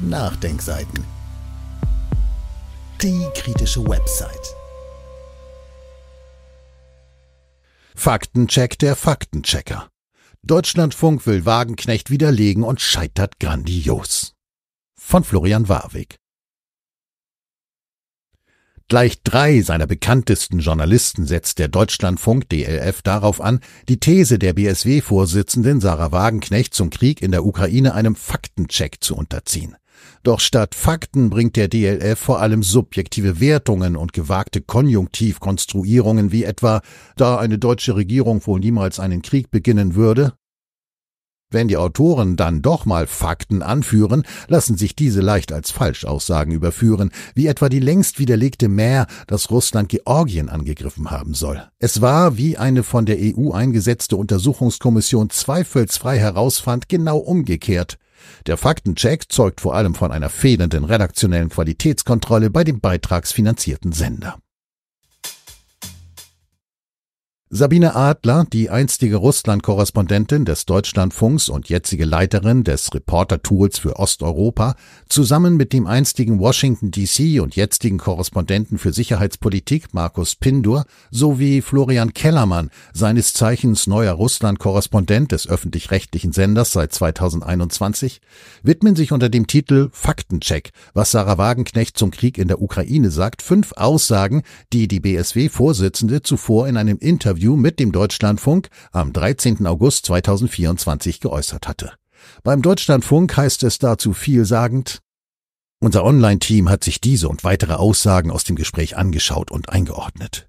Nachdenkseiten. Die kritische Website. Faktencheck der Faktenchecker. Deutschlandfunk will Wagenknecht widerlegen und scheitert grandios. Von Florian Warwick. Gleich drei seiner bekanntesten Journalisten setzt der Deutschlandfunk DLF darauf an, die These der BSW-Vorsitzenden Sarah Wagenknecht zum Krieg in der Ukraine einem Faktencheck zu unterziehen. Doch statt Fakten bringt der DLF vor allem subjektive Wertungen und gewagte Konjunktivkonstruierungen wie etwa, da eine deutsche Regierung wohl niemals einen Krieg beginnen würde. Wenn die Autoren dann doch mal Fakten anführen, lassen sich diese leicht als Falschaussagen überführen, wie etwa die längst widerlegte Mär, dass Russland Georgien angegriffen haben soll. Es war, wie eine von der EU eingesetzte Untersuchungskommission zweifelsfrei herausfand, genau umgekehrt. Der Faktencheck zeugt vor allem von einer fehlenden redaktionellen Qualitätskontrolle bei dem beitragsfinanzierten Sender. Sabine Adler, die einstige Russland-Korrespondentin des Deutschlandfunks und jetzige Leiterin des Reporter-Tools für Osteuropa, zusammen mit dem einstigen Washington DC und jetzigen Korrespondenten für Sicherheitspolitik Markus Pindur sowie Florian Kellermann, seines Zeichens neuer Russland-Korrespondent des öffentlich-rechtlichen Senders seit 2021, widmen sich unter dem Titel Faktencheck, was Sarah Wagenknecht zum Krieg in der Ukraine sagt, fünf Aussagen, die die BSW-Vorsitzende zuvor in einem Interview Interview mit dem Deutschlandfunk am 13. August 2024 geäußert hatte. Beim Deutschlandfunk heißt es dazu vielsagend, unser Online-Team hat sich diese und weitere Aussagen aus dem Gespräch angeschaut und eingeordnet.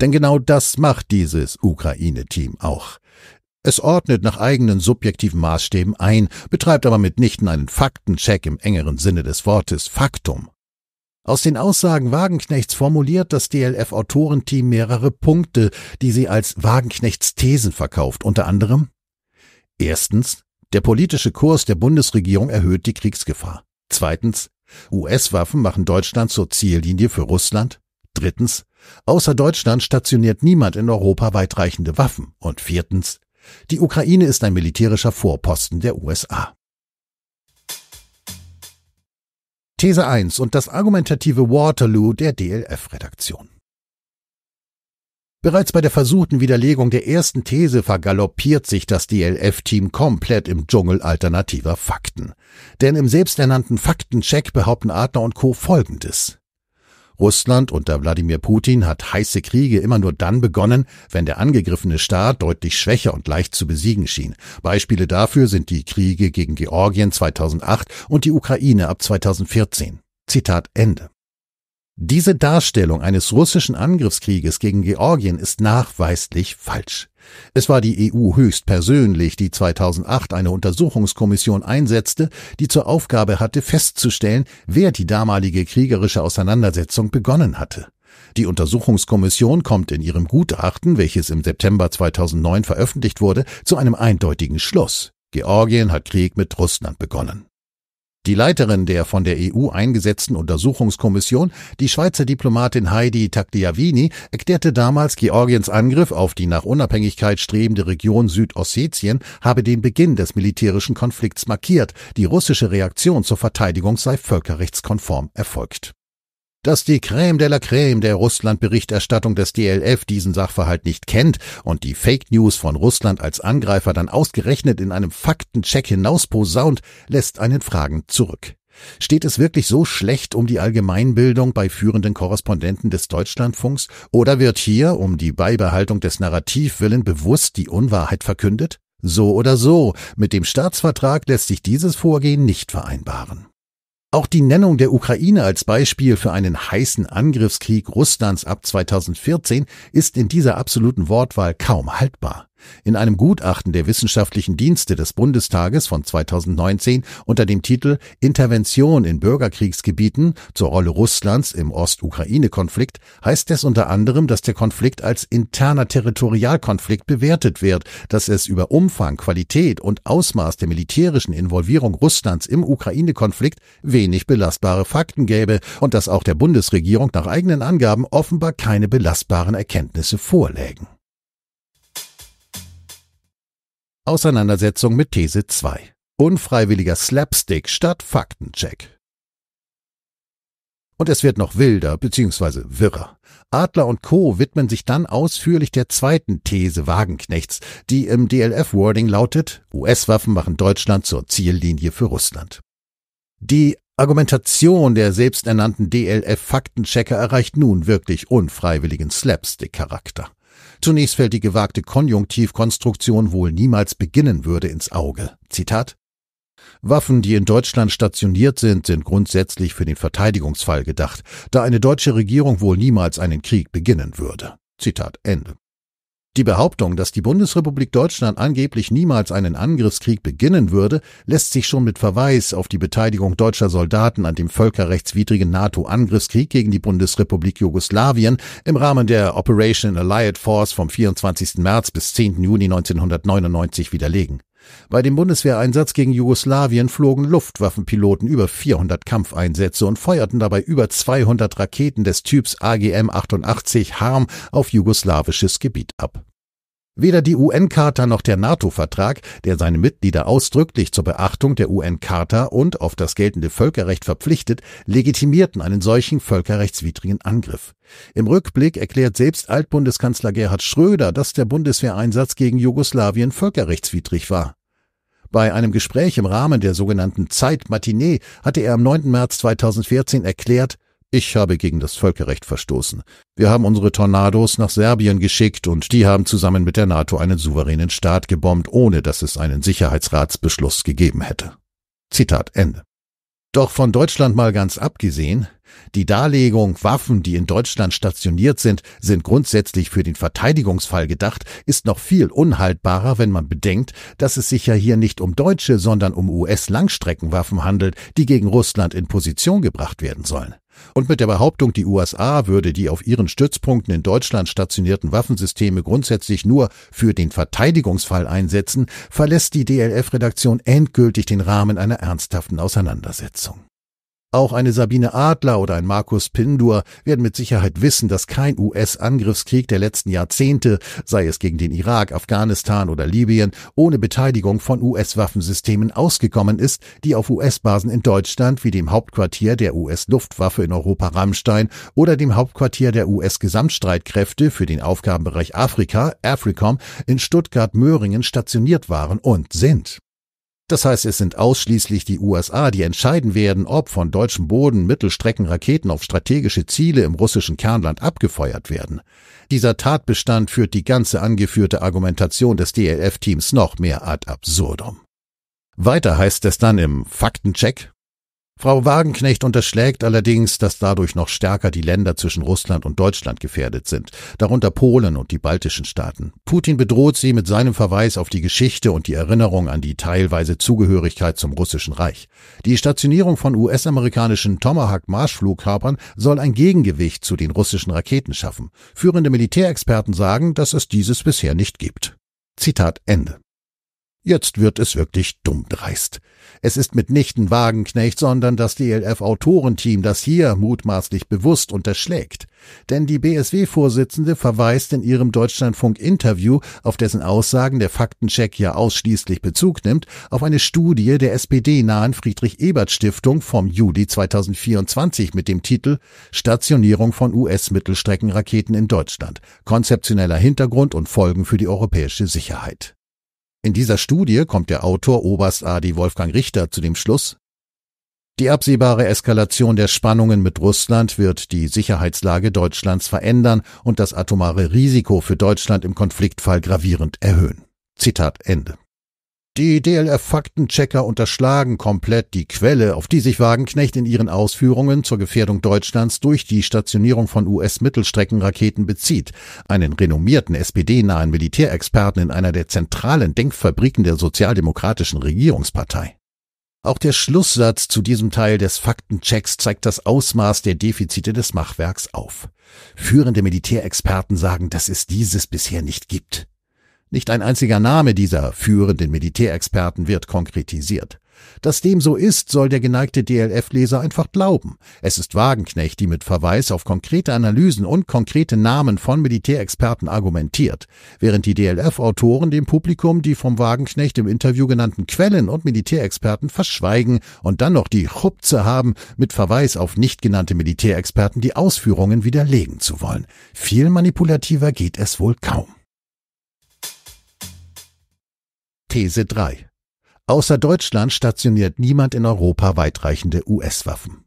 Denn genau das macht dieses Ukraine-Team auch. Es ordnet nach eigenen subjektiven Maßstäben ein, betreibt aber mitnichten einen Faktencheck im engeren Sinne des Wortes Faktum. Aus den Aussagen Wagenknechts formuliert das DLF-Autorenteam mehrere Punkte, die sie als Wagenknechts Thesen verkauft, unter anderem Erstens, der politische Kurs der Bundesregierung erhöht die Kriegsgefahr. Zweitens, US-Waffen machen Deutschland zur Ziellinie für Russland. Drittens, außer Deutschland stationiert niemand in Europa weitreichende Waffen. Und viertens, die Ukraine ist ein militärischer Vorposten der USA. These 1 und das argumentative Waterloo der DLF-Redaktion. Bereits bei der versuchten Widerlegung der ersten These vergaloppiert sich das DLF-Team komplett im Dschungel alternativer Fakten. Denn im selbsternannten Faktencheck behaupten Adler und Co. Folgendes. Russland unter Wladimir Putin hat heiße Kriege immer nur dann begonnen, wenn der angegriffene Staat deutlich schwächer und leicht zu besiegen schien. Beispiele dafür sind die Kriege gegen Georgien 2008 und die Ukraine ab 2014. Zitat Ende. Diese Darstellung eines russischen Angriffskrieges gegen Georgien ist nachweislich falsch. Es war die EU höchstpersönlich, die 2008 eine Untersuchungskommission einsetzte, die zur Aufgabe hatte, festzustellen, wer die damalige kriegerische Auseinandersetzung begonnen hatte. Die Untersuchungskommission kommt in ihrem Gutachten, welches im September 2009 veröffentlicht wurde, zu einem eindeutigen Schluss. Georgien hat Krieg mit Russland begonnen. Die Leiterin der von der EU eingesetzten Untersuchungskommission, die Schweizer Diplomatin Heidi Tagliavini, erklärte damals, Georgiens Angriff auf die nach Unabhängigkeit strebende Region Südossetien habe den Beginn des militärischen Konflikts markiert. Die russische Reaktion zur Verteidigung sei völkerrechtskonform erfolgt. Dass die Crème de la Crème der Russland-Berichterstattung des DLF diesen Sachverhalt nicht kennt und die Fake News von Russland als Angreifer dann ausgerechnet in einem Faktencheck hinausposaunt, lässt einen Fragen zurück. Steht es wirklich so schlecht um die Allgemeinbildung bei führenden Korrespondenten des Deutschlandfunks? Oder wird hier, um die Beibehaltung des Narrativwillen bewusst die Unwahrheit verkündet? So oder so, mit dem Staatsvertrag lässt sich dieses Vorgehen nicht vereinbaren. Auch die Nennung der Ukraine als Beispiel für einen heißen Angriffskrieg Russlands ab 2014 ist in dieser absoluten Wortwahl kaum haltbar. In einem Gutachten der wissenschaftlichen Dienste des Bundestages von 2019 unter dem Titel Intervention in Bürgerkriegsgebieten zur Rolle Russlands im Ost-Ukraine-Konflikt heißt es unter anderem, dass der Konflikt als interner Territorialkonflikt bewertet wird, dass es über Umfang, Qualität und Ausmaß der militärischen Involvierung Russlands im Ukraine-Konflikt wenig belastbare Fakten gäbe und dass auch der Bundesregierung nach eigenen Angaben offenbar keine belastbaren Erkenntnisse vorlägen. Auseinandersetzung mit These 2. Unfreiwilliger Slapstick statt Faktencheck. Und es wird noch wilder bzw. wirrer. Adler und Co. widmen sich dann ausführlich der zweiten These Wagenknechts, die im DLF-Wording lautet, US-Waffen machen Deutschland zur Ziellinie für Russland. Die Argumentation der selbsternannten DLF-Faktenchecker erreicht nun wirklich unfreiwilligen Slapstick-Charakter. Zunächst fällt die gewagte Konjunktivkonstruktion wohl niemals beginnen würde ins Auge. Zitat Waffen, die in Deutschland stationiert sind, sind grundsätzlich für den Verteidigungsfall gedacht, da eine deutsche Regierung wohl niemals einen Krieg beginnen würde. Zitat Ende. Die Behauptung, dass die Bundesrepublik Deutschland angeblich niemals einen Angriffskrieg beginnen würde, lässt sich schon mit Verweis auf die Beteiligung deutscher Soldaten an dem völkerrechtswidrigen NATO-Angriffskrieg gegen die Bundesrepublik Jugoslawien im Rahmen der Operation Allied Force vom 24. März bis 10. Juni 1999 widerlegen bei dem Bundeswehreinsatz gegen Jugoslawien flogen Luftwaffenpiloten über 400 Kampfeinsätze und feuerten dabei über 200 Raketen des Typs AGM-88 Harm auf jugoslawisches Gebiet ab Weder die UN-Charta noch der NATO-Vertrag, der seine Mitglieder ausdrücklich zur Beachtung der UN-Charta und auf das geltende Völkerrecht verpflichtet, legitimierten einen solchen völkerrechtswidrigen Angriff. Im Rückblick erklärt selbst Altbundeskanzler Gerhard Schröder, dass der Bundeswehreinsatz gegen Jugoslawien völkerrechtswidrig war. Bei einem Gespräch im Rahmen der sogenannten Zeit-Matinee hatte er am 9. März 2014 erklärt, ich habe gegen das Völkerrecht verstoßen. Wir haben unsere Tornados nach Serbien geschickt und die haben zusammen mit der NATO einen souveränen Staat gebombt, ohne dass es einen Sicherheitsratsbeschluss gegeben hätte. Zitat Ende. Doch von Deutschland mal ganz abgesehen, die Darlegung, Waffen, die in Deutschland stationiert sind, sind grundsätzlich für den Verteidigungsfall gedacht, ist noch viel unhaltbarer, wenn man bedenkt, dass es sich ja hier nicht um deutsche, sondern um US-Langstreckenwaffen handelt, die gegen Russland in Position gebracht werden sollen und mit der Behauptung, die USA würde die auf ihren Stützpunkten in Deutschland stationierten Waffensysteme grundsätzlich nur für den Verteidigungsfall einsetzen, verlässt die DLF-Redaktion endgültig den Rahmen einer ernsthaften Auseinandersetzung. Auch eine Sabine Adler oder ein Markus Pindur werden mit Sicherheit wissen, dass kein US-Angriffskrieg der letzten Jahrzehnte, sei es gegen den Irak, Afghanistan oder Libyen, ohne Beteiligung von US-Waffensystemen ausgekommen ist, die auf US-Basen in Deutschland wie dem Hauptquartier der US-Luftwaffe in Europa Rammstein oder dem Hauptquartier der US-Gesamtstreitkräfte für den Aufgabenbereich Afrika, AFRICOM, in Stuttgart-Möhringen stationiert waren und sind. Das heißt, es sind ausschließlich die USA, die entscheiden werden, ob von deutschem Boden Mittelstreckenraketen auf strategische Ziele im russischen Kernland abgefeuert werden. Dieser Tatbestand führt die ganze angeführte Argumentation des DLF-Teams noch mehr ad absurdum. Weiter heißt es dann im Faktencheck, Frau Wagenknecht unterschlägt allerdings, dass dadurch noch stärker die Länder zwischen Russland und Deutschland gefährdet sind, darunter Polen und die baltischen Staaten. Putin bedroht sie mit seinem Verweis auf die Geschichte und die Erinnerung an die teilweise Zugehörigkeit zum russischen Reich. Die Stationierung von US-amerikanischen Tomahawk-Marschflugkörpern soll ein Gegengewicht zu den russischen Raketen schaffen. Führende Militärexperten sagen, dass es dieses bisher nicht gibt. Zitat Ende. Jetzt wird es wirklich dumm dreist. Es ist mitnichten Wagenknecht, sondern das DLF-Autorenteam, das hier mutmaßlich bewusst unterschlägt. Denn die BSW-Vorsitzende verweist in ihrem Deutschlandfunk-Interview, auf dessen Aussagen der Faktencheck ja ausschließlich Bezug nimmt, auf eine Studie der SPD-nahen Friedrich-Ebert-Stiftung vom Juli 2024 mit dem Titel Stationierung von US-Mittelstreckenraketen in Deutschland. Konzeptioneller Hintergrund und Folgen für die europäische Sicherheit. In dieser Studie kommt der Autor Oberst Adi Wolfgang Richter zu dem Schluss, die absehbare Eskalation der Spannungen mit Russland wird die Sicherheitslage Deutschlands verändern und das atomare Risiko für Deutschland im Konfliktfall gravierend erhöhen. Zitat Ende. Die DLF-Faktenchecker unterschlagen komplett die Quelle, auf die sich Wagenknecht in ihren Ausführungen zur Gefährdung Deutschlands durch die Stationierung von US-Mittelstreckenraketen bezieht. Einen renommierten SPD-nahen Militärexperten in einer der zentralen Denkfabriken der sozialdemokratischen Regierungspartei. Auch der Schlusssatz zu diesem Teil des Faktenchecks zeigt das Ausmaß der Defizite des Machwerks auf. Führende Militärexperten sagen, dass es dieses bisher nicht gibt. Nicht ein einziger Name dieser führenden Militärexperten wird konkretisiert. Dass dem so ist, soll der geneigte DLF-Leser einfach glauben. Es ist Wagenknecht, die mit Verweis auf konkrete Analysen und konkrete Namen von Militärexperten argumentiert, während die DLF-Autoren dem Publikum die vom Wagenknecht im Interview genannten Quellen und Militärexperten verschweigen und dann noch die Chupze haben, mit Verweis auf nicht genannte Militärexperten die Ausführungen widerlegen zu wollen. Viel manipulativer geht es wohl kaum. These 3. Außer Deutschland stationiert niemand in Europa weitreichende US-Waffen.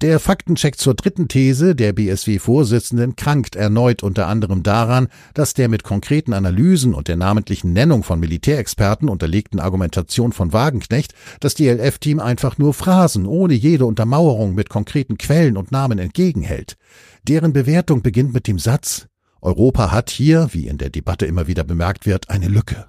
Der Faktencheck zur dritten These der BSW-Vorsitzenden krankt erneut unter anderem daran, dass der mit konkreten Analysen und der namentlichen Nennung von Militärexperten unterlegten Argumentation von Wagenknecht das DLF-Team einfach nur Phrasen ohne jede Untermauerung mit konkreten Quellen und Namen entgegenhält. Deren Bewertung beginnt mit dem Satz Europa hat hier, wie in der Debatte immer wieder bemerkt wird, eine Lücke.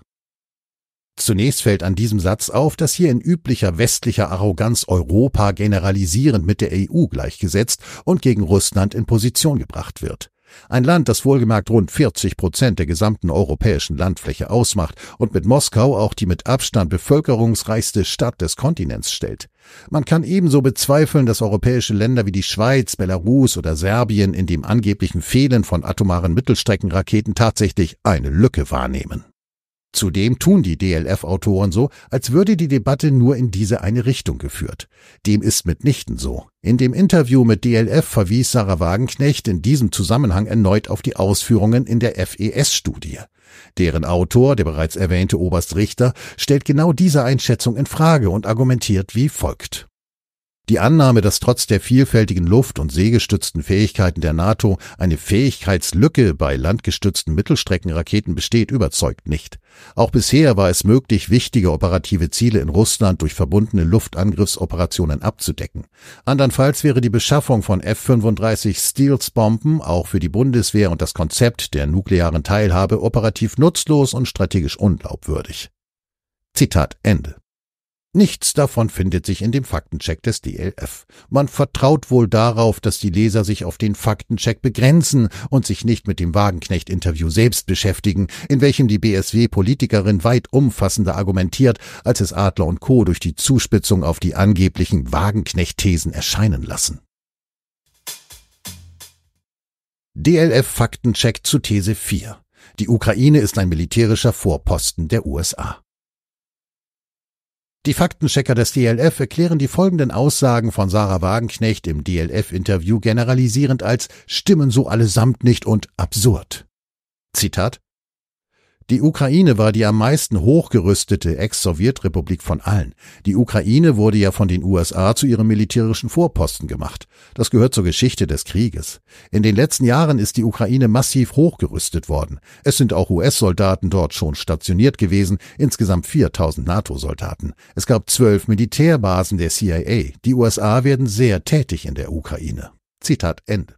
Zunächst fällt an diesem Satz auf, dass hier in üblicher westlicher Arroganz Europa generalisierend mit der EU gleichgesetzt und gegen Russland in Position gebracht wird. Ein Land, das wohlgemerkt rund 40 Prozent der gesamten europäischen Landfläche ausmacht und mit Moskau auch die mit Abstand bevölkerungsreichste Stadt des Kontinents stellt. Man kann ebenso bezweifeln, dass europäische Länder wie die Schweiz, Belarus oder Serbien in dem angeblichen Fehlen von atomaren Mittelstreckenraketen tatsächlich eine Lücke wahrnehmen. Zudem tun die DLF-Autoren so, als würde die Debatte nur in diese eine Richtung geführt. Dem ist mitnichten so. In dem Interview mit DLF verwies Sarah Wagenknecht in diesem Zusammenhang erneut auf die Ausführungen in der FES-Studie. Deren Autor, der bereits erwähnte Oberst Richter, stellt genau diese Einschätzung in Frage und argumentiert wie folgt. Die Annahme, dass trotz der vielfältigen luft- und seegestützten Fähigkeiten der NATO eine Fähigkeitslücke bei landgestützten Mittelstreckenraketen besteht, überzeugt nicht. Auch bisher war es möglich, wichtige operative Ziele in Russland durch verbundene Luftangriffsoperationen abzudecken. Andernfalls wäre die Beschaffung von F-35 Steels-Bomben auch für die Bundeswehr und das Konzept der nuklearen Teilhabe operativ nutzlos und strategisch unglaubwürdig. Zitat Ende. Nichts davon findet sich in dem Faktencheck des DLF. Man vertraut wohl darauf, dass die Leser sich auf den Faktencheck begrenzen und sich nicht mit dem Wagenknecht-Interview selbst beschäftigen, in welchem die BSW-Politikerin weit umfassender argumentiert, als es Adler und Co. durch die Zuspitzung auf die angeblichen Wagenknecht-Thesen erscheinen lassen. DLF Faktencheck zu These 4. Die Ukraine ist ein militärischer Vorposten der USA. Die Faktenchecker des DLF erklären die folgenden Aussagen von Sarah Wagenknecht im DLF-Interview generalisierend als stimmen so allesamt nicht und absurd. Zitat die Ukraine war die am meisten hochgerüstete Ex-Sowjetrepublik von allen. Die Ukraine wurde ja von den USA zu ihrem militärischen Vorposten gemacht. Das gehört zur Geschichte des Krieges. In den letzten Jahren ist die Ukraine massiv hochgerüstet worden. Es sind auch US-Soldaten dort schon stationiert gewesen, insgesamt 4000 NATO-Soldaten. Es gab zwölf Militärbasen der CIA. Die USA werden sehr tätig in der Ukraine. Zitat Ende.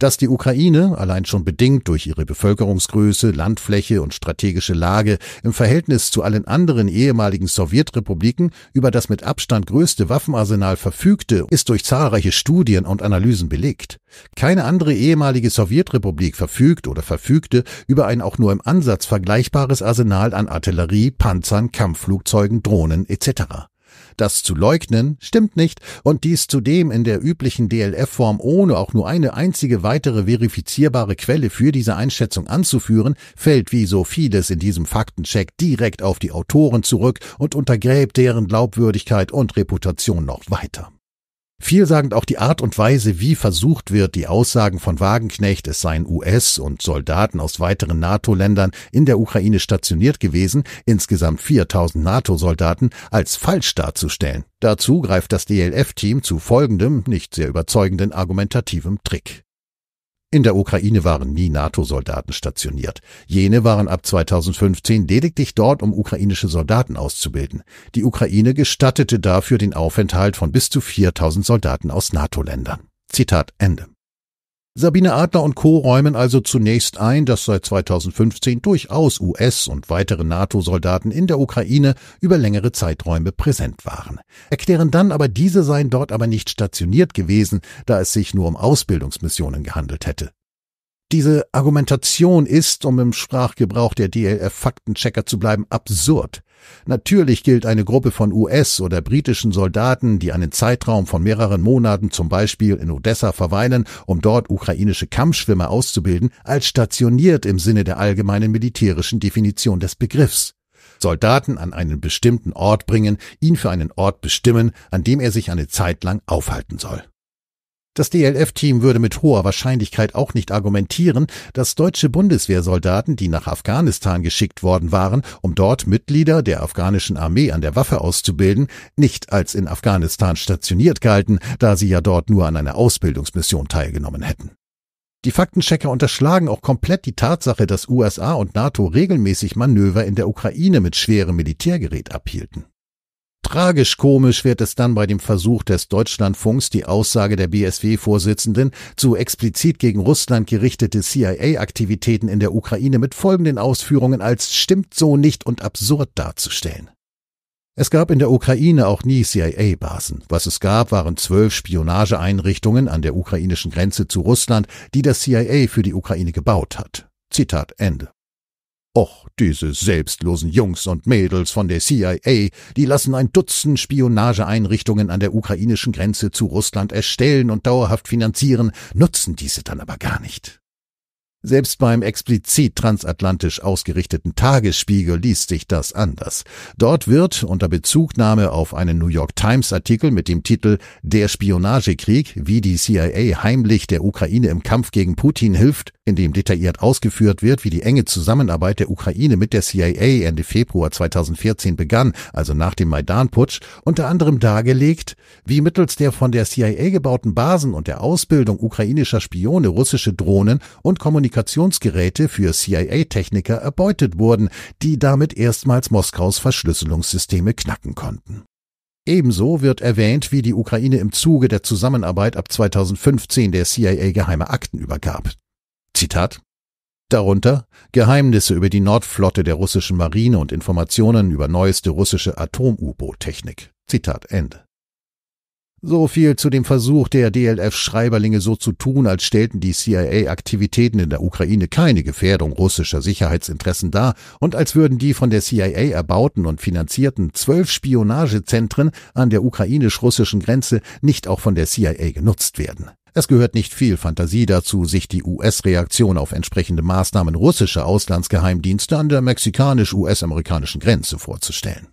Dass die Ukraine allein schon bedingt durch ihre Bevölkerungsgröße, Landfläche und strategische Lage im Verhältnis zu allen anderen ehemaligen Sowjetrepubliken über das mit Abstand größte Waffenarsenal verfügte, ist durch zahlreiche Studien und Analysen belegt. Keine andere ehemalige Sowjetrepublik verfügt oder verfügte über ein auch nur im Ansatz vergleichbares Arsenal an Artillerie, Panzern, Kampfflugzeugen, Drohnen etc. Das zu leugnen stimmt nicht und dies zudem in der üblichen DLF-Form ohne auch nur eine einzige weitere verifizierbare Quelle für diese Einschätzung anzuführen, fällt wie so vieles in diesem Faktencheck direkt auf die Autoren zurück und untergräbt deren Glaubwürdigkeit und Reputation noch weiter. Vielsagend auch die Art und Weise, wie versucht wird, die Aussagen von Wagenknecht, es seien US- und Soldaten aus weiteren NATO-Ländern in der Ukraine stationiert gewesen, insgesamt 4000 NATO-Soldaten, als falsch darzustellen. Dazu greift das DLF-Team zu folgendem, nicht sehr überzeugenden argumentativen Trick. In der Ukraine waren nie NATO-Soldaten stationiert. Jene waren ab 2015 lediglich dort, um ukrainische Soldaten auszubilden. Die Ukraine gestattete dafür den Aufenthalt von bis zu 4000 Soldaten aus NATO-Ländern. Zitat Ende. Sabine Adler und Co. räumen also zunächst ein, dass seit 2015 durchaus US- und weitere NATO-Soldaten in der Ukraine über längere Zeiträume präsent waren. Erklären dann aber, diese seien dort aber nicht stationiert gewesen, da es sich nur um Ausbildungsmissionen gehandelt hätte. Diese Argumentation ist, um im Sprachgebrauch der DLF-Faktenchecker zu bleiben, absurd. Natürlich gilt eine Gruppe von US- oder britischen Soldaten, die einen Zeitraum von mehreren Monaten zum Beispiel in Odessa verweilen, um dort ukrainische Kampfschwimmer auszubilden, als stationiert im Sinne der allgemeinen militärischen Definition des Begriffs. Soldaten an einen bestimmten Ort bringen, ihn für einen Ort bestimmen, an dem er sich eine Zeit lang aufhalten soll. Das DLF-Team würde mit hoher Wahrscheinlichkeit auch nicht argumentieren, dass deutsche Bundeswehrsoldaten, die nach Afghanistan geschickt worden waren, um dort Mitglieder der afghanischen Armee an der Waffe auszubilden, nicht als in Afghanistan stationiert galten, da sie ja dort nur an einer Ausbildungsmission teilgenommen hätten. Die Faktenchecker unterschlagen auch komplett die Tatsache, dass USA und NATO regelmäßig Manöver in der Ukraine mit schwerem Militärgerät abhielten. Tragisch-komisch wird es dann bei dem Versuch des Deutschlandfunks, die Aussage der BSW-Vorsitzenden zu explizit gegen Russland gerichtete CIA-Aktivitäten in der Ukraine mit folgenden Ausführungen als stimmt so nicht und absurd darzustellen. Es gab in der Ukraine auch nie CIA-Basen. Was es gab, waren zwölf Spionageeinrichtungen an der ukrainischen Grenze zu Russland, die das CIA für die Ukraine gebaut hat. Zitat Ende. Och, diese selbstlosen Jungs und Mädels von der CIA, die lassen ein Dutzend Spionageeinrichtungen an der ukrainischen Grenze zu Russland erstellen und dauerhaft finanzieren, nutzen diese dann aber gar nicht. Selbst beim explizit transatlantisch ausgerichteten Tagesspiegel liest sich das anders. Dort wird unter Bezugnahme auf einen New York Times Artikel mit dem Titel Der Spionagekrieg, wie die CIA heimlich der Ukraine im Kampf gegen Putin hilft, in dem detailliert ausgeführt wird, wie die enge Zusammenarbeit der Ukraine mit der CIA Ende Februar 2014 begann, also nach dem Maidan-Putsch, unter anderem dargelegt, wie mittels der von der CIA gebauten Basen und der Ausbildung ukrainischer Spione russische Drohnen und Kommunikationsgeräte für CIA-Techniker erbeutet wurden, die damit erstmals Moskaus Verschlüsselungssysteme knacken konnten. Ebenso wird erwähnt, wie die Ukraine im Zuge der Zusammenarbeit ab 2015 der CIA geheime Akten übergab. Zitat Darunter Geheimnisse über die Nordflotte der russischen Marine und Informationen über neueste russische Atom-U-Boot-Technik. Zitat Ende. So viel zu dem Versuch der DLF-Schreiberlinge so zu tun, als stellten die CIA-Aktivitäten in der Ukraine keine Gefährdung russischer Sicherheitsinteressen dar und als würden die von der CIA erbauten und finanzierten zwölf Spionagezentren an der ukrainisch-russischen Grenze nicht auch von der CIA genutzt werden. Es gehört nicht viel Fantasie dazu, sich die US-Reaktion auf entsprechende Maßnahmen russischer Auslandsgeheimdienste an der mexikanisch-US-amerikanischen Grenze vorzustellen.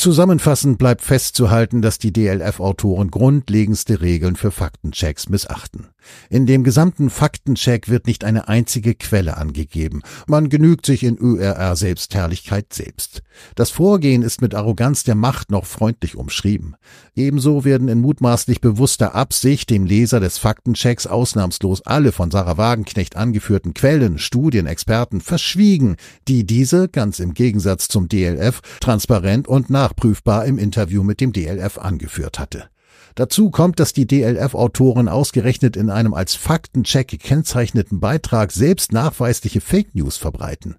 Zusammenfassend bleibt festzuhalten, dass die DLF-Autoren grundlegendste Regeln für Faktenchecks missachten. In dem gesamten Faktencheck wird nicht eine einzige Quelle angegeben. Man genügt sich in ÖRR-Selbstherrlichkeit selbst. Das Vorgehen ist mit Arroganz der Macht noch freundlich umschrieben. Ebenso werden in mutmaßlich bewusster Absicht dem Leser des Faktenchecks ausnahmslos alle von Sarah Wagenknecht angeführten Quellen, Studien, Experten verschwiegen, die diese, ganz im Gegensatz zum DLF, transparent und nach nachprüfbar im Interview mit dem DLF angeführt hatte. Dazu kommt, dass die DLF-Autorin ausgerechnet in einem als Faktencheck gekennzeichneten Beitrag selbst nachweisliche Fake News verbreiten.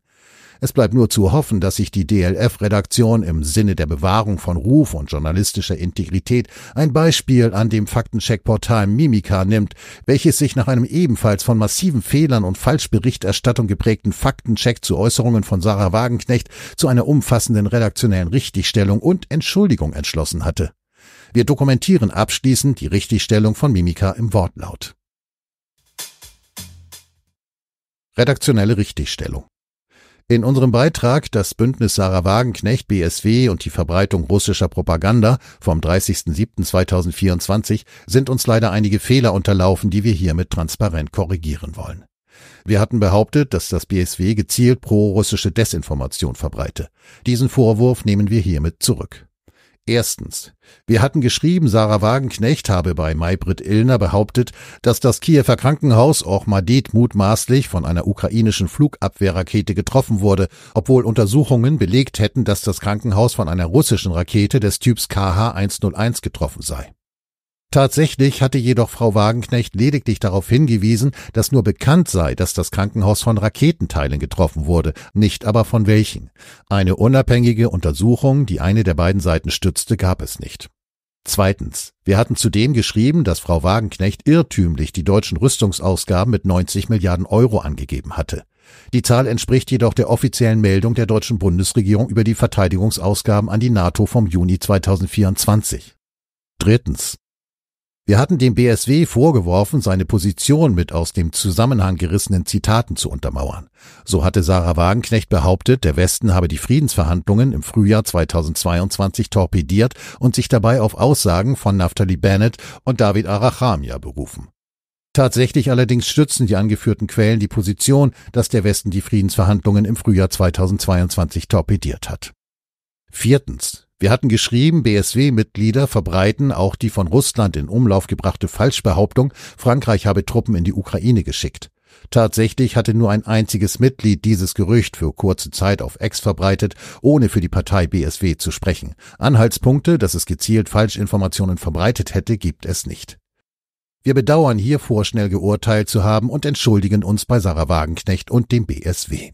Es bleibt nur zu hoffen, dass sich die DLF-Redaktion im Sinne der Bewahrung von Ruf und journalistischer Integrität ein Beispiel an dem Faktencheck-Portal Mimika nimmt, welches sich nach einem ebenfalls von massiven Fehlern und Falschberichterstattung geprägten Faktencheck zu Äußerungen von Sarah Wagenknecht zu einer umfassenden redaktionellen Richtigstellung und Entschuldigung entschlossen hatte. Wir dokumentieren abschließend die Richtigstellung von Mimika im Wortlaut. Redaktionelle Richtigstellung in unserem Beitrag Das Bündnis Sarah Wagenknecht BSW und die Verbreitung russischer Propaganda vom 30.07.2024 sind uns leider einige Fehler unterlaufen, die wir hiermit transparent korrigieren wollen. Wir hatten behauptet, dass das BSW gezielt pro-russische Desinformation verbreite. Diesen Vorwurf nehmen wir hiermit zurück. Erstens. Wir hatten geschrieben, Sarah Wagenknecht habe bei Maybrit Illner behauptet, dass das Kiewer Krankenhaus Orchmadit mutmaßlich von einer ukrainischen Flugabwehrrakete getroffen wurde, obwohl Untersuchungen belegt hätten, dass das Krankenhaus von einer russischen Rakete des Typs KH-101 getroffen sei. Tatsächlich hatte jedoch Frau Wagenknecht lediglich darauf hingewiesen, dass nur bekannt sei, dass das Krankenhaus von Raketenteilen getroffen wurde, nicht aber von welchen. Eine unabhängige Untersuchung, die eine der beiden Seiten stützte, gab es nicht. Zweitens. Wir hatten zudem geschrieben, dass Frau Wagenknecht irrtümlich die deutschen Rüstungsausgaben mit 90 Milliarden Euro angegeben hatte. Die Zahl entspricht jedoch der offiziellen Meldung der deutschen Bundesregierung über die Verteidigungsausgaben an die NATO vom Juni 2024. Drittens. Wir hatten dem BSW vorgeworfen, seine Position mit aus dem Zusammenhang gerissenen Zitaten zu untermauern. So hatte Sarah Wagenknecht behauptet, der Westen habe die Friedensverhandlungen im Frühjahr 2022 torpediert und sich dabei auf Aussagen von Naftali Bennett und David Arachamia berufen. Tatsächlich allerdings stützen die angeführten Quellen die Position, dass der Westen die Friedensverhandlungen im Frühjahr 2022 torpediert hat. Viertens. Wir hatten geschrieben, BSW-Mitglieder verbreiten auch die von Russland in Umlauf gebrachte Falschbehauptung, Frankreich habe Truppen in die Ukraine geschickt. Tatsächlich hatte nur ein einziges Mitglied dieses Gerücht für kurze Zeit auf Ex verbreitet, ohne für die Partei BSW zu sprechen. Anhaltspunkte, dass es gezielt Falschinformationen verbreitet hätte, gibt es nicht. Wir bedauern hier vorschnell geurteilt zu haben und entschuldigen uns bei Sarah Wagenknecht und dem BSW.